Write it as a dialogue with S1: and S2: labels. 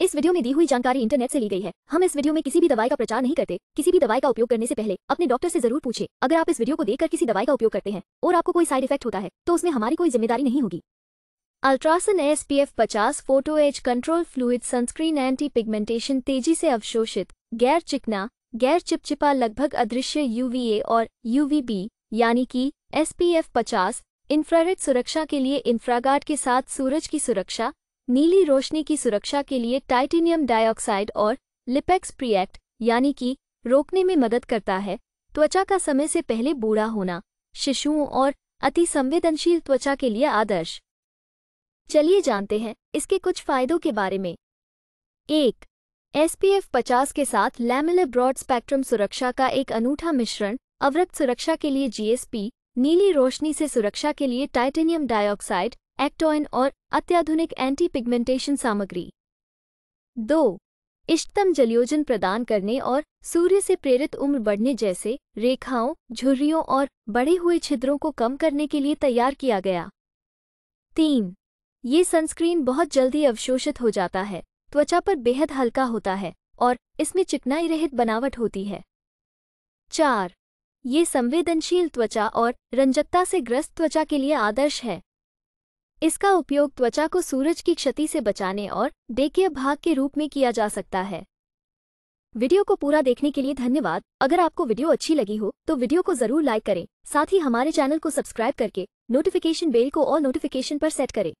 S1: इस वीडियो में दी हुई जानकारी इंटरनेट से ली गई है हम इस वीडियो में किसी भी दवाई का प्रचार नहीं करते किसी भी दवाई का उपयोग करने से पहले अपने डॉक्टर से जरूर पूछे अगर आप इस वीडियो को देखकर किसी दवाई का उपयोग करते हैं और आपको कोई साइड इफेक्ट होता है तो उसमें हमारी कोई जिम्मेदारी नहीं होगी अल्ट्रासन एस पी एफ पचास photo age control fluid sunscreen anti pigmentation तेजी से अवशोषित गैर चिकना गैर चिपचिपा लगभग अदृश्य यूवीए और यूवीबी यानी कि एस पी एफ पचास इंफ्रारेड सुरक्षा के लिए इंफ्रागार्ड के साथ सूरज की सुरक्षा नीली रोशनी की सुरक्षा के लिए टाइटेनियम डाइऑक्साइड और लिपेक्स प्रिएक्ट यानी कि रोकने में मदद करता है त्वचा का समय से पहले बूढ़ा होना शिशुओं और अति संवेदनशील त्वचा के लिए आदर्श चलिए जानते हैं इसके कुछ फायदों के बारे में एक एसपीएफ 50 के साथ लैमिले ब्रॉड स्पेक्ट्रम सुरक्षा का एक अनूठा मिश्रण अवरक्त सुरक्षा के लिए जीएसपी नीली रोशनी से सुरक्षा के लिए टाइटेनियम डाइऑक्साइड एक्टोइन और अत्याधुनिक एंटी पिगमेंटेशन सामग्री दो इष्टतम जलयोजन प्रदान करने और सूर्य से प्रेरित उम्र बढ़ने जैसे रेखाओं झुर्रियों और बढ़े हुए छिद्रों को कम करने के लिए तैयार किया गया तीन ये सनस्क्रीन बहुत जल्दी अवशोषित हो जाता है त्वचा पर बेहद हल्का होता है और इसमें चिकनाई रहित बनावट होती है चार ये संवेदनशील त्वचा और रंजकता से ग्रस्त त्वचा के लिए आदर्श है इसका उपयोग त्वचा को सूरज की क्षति से बचाने और देकीय भाग के रूप में किया जा सकता है वीडियो को पूरा देखने के लिए धन्यवाद अगर आपको वीडियो अच्छी लगी हो तो वीडियो को जरूर लाइक करें साथ ही हमारे चैनल को सब्सक्राइब करके नोटिफिकेशन बेल को और नोटिफिकेशन पर सेट करें